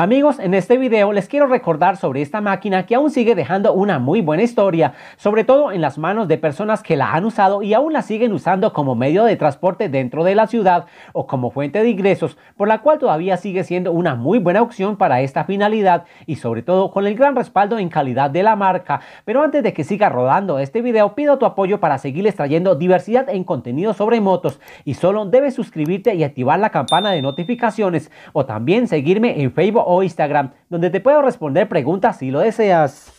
Amigos, en este video les quiero recordar sobre esta máquina que aún sigue dejando una muy buena historia, sobre todo en las manos de personas que la han usado y aún la siguen usando como medio de transporte dentro de la ciudad o como fuente de ingresos, por la cual todavía sigue siendo una muy buena opción para esta finalidad y sobre todo con el gran respaldo en calidad de la marca. Pero antes de que siga rodando este video, pido tu apoyo para seguirles trayendo diversidad en contenido sobre motos y solo debes suscribirte y activar la campana de notificaciones o también seguirme en Facebook o Instagram, donde te puedo responder preguntas si lo deseas.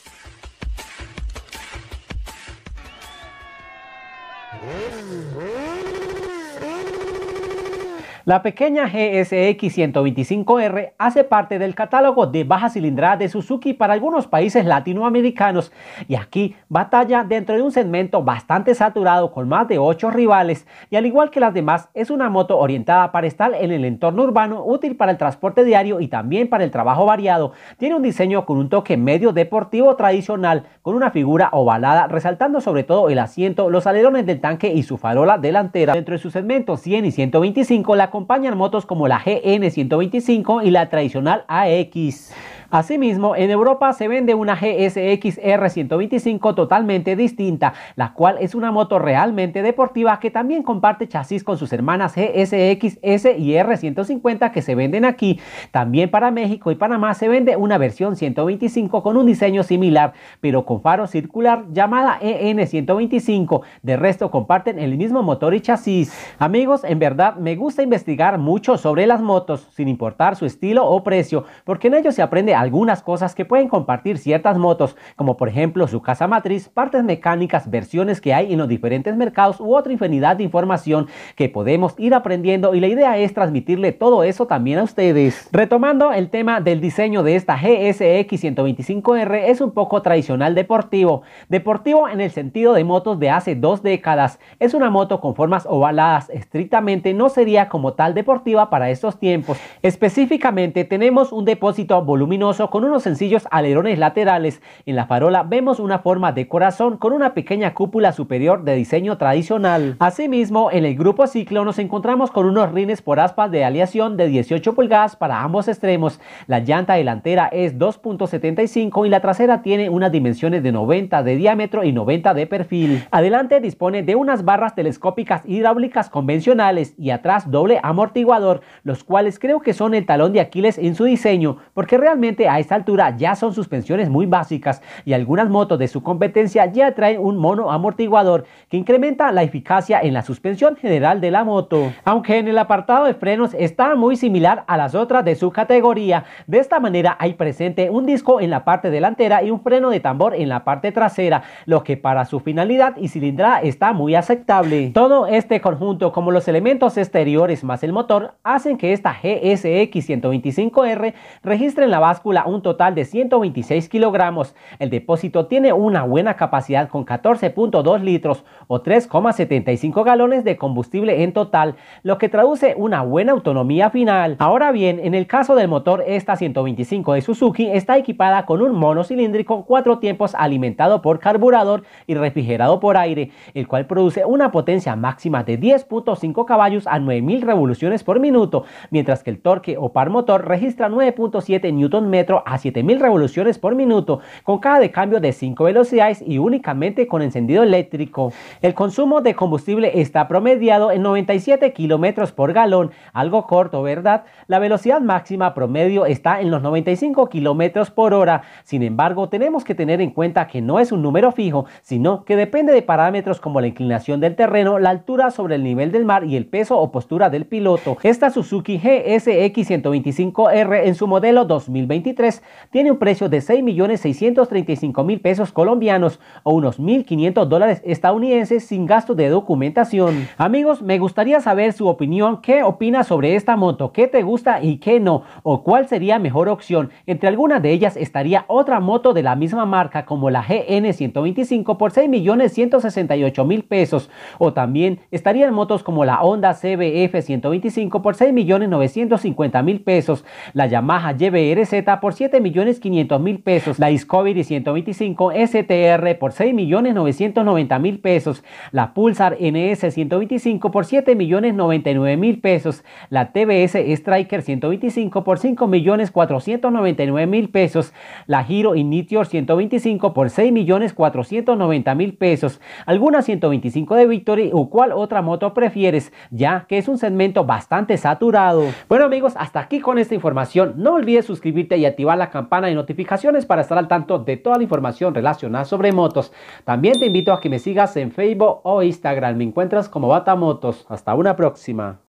La pequeña GSX 125R hace parte del catálogo de baja cilindrada de Suzuki para algunos países latinoamericanos y aquí batalla dentro de un segmento bastante saturado con más de 8 rivales y al igual que las demás es una moto orientada para estar en el entorno urbano útil para el transporte diario y también para el trabajo variado. Tiene un diseño con un toque medio deportivo tradicional con una figura ovalada resaltando sobre todo el asiento, los alerones del tanque y su farola delantera. Dentro de su segmento 100 y 125 la acompañan motos como la GN125 y la tradicional AX. Asimismo, en Europa se vende una GSX R125 totalmente distinta, la cual es una moto realmente deportiva que también comparte chasis con sus hermanas GSX S y R150 que se venden aquí. También para México y Panamá se vende una versión 125 con un diseño similar, pero con faro circular llamada e EN125. De resto comparten el mismo motor y chasis. Amigos, en verdad me gusta investigar mucho sobre las motos, sin importar su estilo o precio, porque en ellos se aprende a algunas cosas que pueden compartir ciertas motos, como por ejemplo su casa matriz, partes mecánicas, versiones que hay en los diferentes mercados u otra infinidad de información que podemos ir aprendiendo y la idea es transmitirle todo eso también a ustedes. Retomando el tema del diseño de esta GSX 125R es un poco tradicional deportivo, deportivo en el sentido de motos de hace dos décadas, es una moto con formas ovaladas, estrictamente no sería como tal deportiva para estos tiempos, específicamente tenemos un depósito voluminoso con unos sencillos alerones laterales. En la farola vemos una forma de corazón con una pequeña cúpula superior de diseño tradicional. Asimismo, en el grupo ciclo nos encontramos con unos rines por aspas de aleación de 18 pulgadas para ambos extremos. La llanta delantera es 2.75 y la trasera tiene unas dimensiones de 90 de diámetro y 90 de perfil. Adelante dispone de unas barras telescópicas hidráulicas convencionales y atrás doble amortiguador, los cuales creo que son el talón de Aquiles en su diseño, porque realmente a esta altura ya son suspensiones muy básicas y algunas motos de su competencia ya traen un mono amortiguador que incrementa la eficacia en la suspensión general de la moto. Aunque en el apartado de frenos está muy similar a las otras de su categoría, de esta manera hay presente un disco en la parte delantera y un freno de tambor en la parte trasera, lo que para su finalidad y cilindrada está muy aceptable. Todo este conjunto como los elementos exteriores más el motor hacen que esta GSX 125R registre en la báscula un total de 126 kilogramos. El depósito tiene una buena capacidad con 14.2 litros o 3,75 galones de combustible en total, lo que traduce una buena autonomía final. Ahora bien, en el caso del motor, esta 125 de Suzuki está equipada con un monocilíndrico cuatro tiempos alimentado por carburador y refrigerado por aire, el cual produce una potencia máxima de 10.5 caballos a 9.000 revoluciones por minuto, mientras que el torque o par motor registra 9.7 newton metro a 7000 revoluciones por minuto, con caja de cambio de 5 velocidades y únicamente con encendido eléctrico. El consumo de combustible está promediado en 97 kilómetros por galón, algo corto, ¿verdad? La velocidad máxima promedio está en los 95 kilómetros por hora. Sin embargo, tenemos que tener en cuenta que no es un número fijo, sino que depende de parámetros como la inclinación del terreno, la altura sobre el nivel del mar y el peso o postura del piloto. Esta Suzuki GSX 125R en su modelo 2020 tiene un precio de 6.635.000 pesos colombianos o unos 1.500 dólares estadounidenses sin gasto de documentación. Amigos, me gustaría saber su opinión, qué opinas sobre esta moto, qué te gusta y qué no, o cuál sería mejor opción. Entre algunas de ellas estaría otra moto de la misma marca como la GN125 por 6.168.000 pesos, o también estarían motos como la Honda CBF 125 por 6.950.000 pesos, la Yamaha YBRZ por $7,500,000 pesos, la Discovery 125 STR por $6,990,000 pesos, la Pulsar NS 125 por 7 millones pesos, la TBS Striker 125 por $5,499,000 pesos, la Giro Initior 125 por $6,490,000 pesos, alguna 125 de Victory o cual otra moto prefieres, ya que es un segmento bastante saturado. Bueno amigos, hasta aquí con esta información, no olvides suscribirte y activar la campana de notificaciones para estar al tanto de toda la información relacionada sobre motos. También te invito a que me sigas en Facebook o Instagram. Me encuentras como motos Hasta una próxima.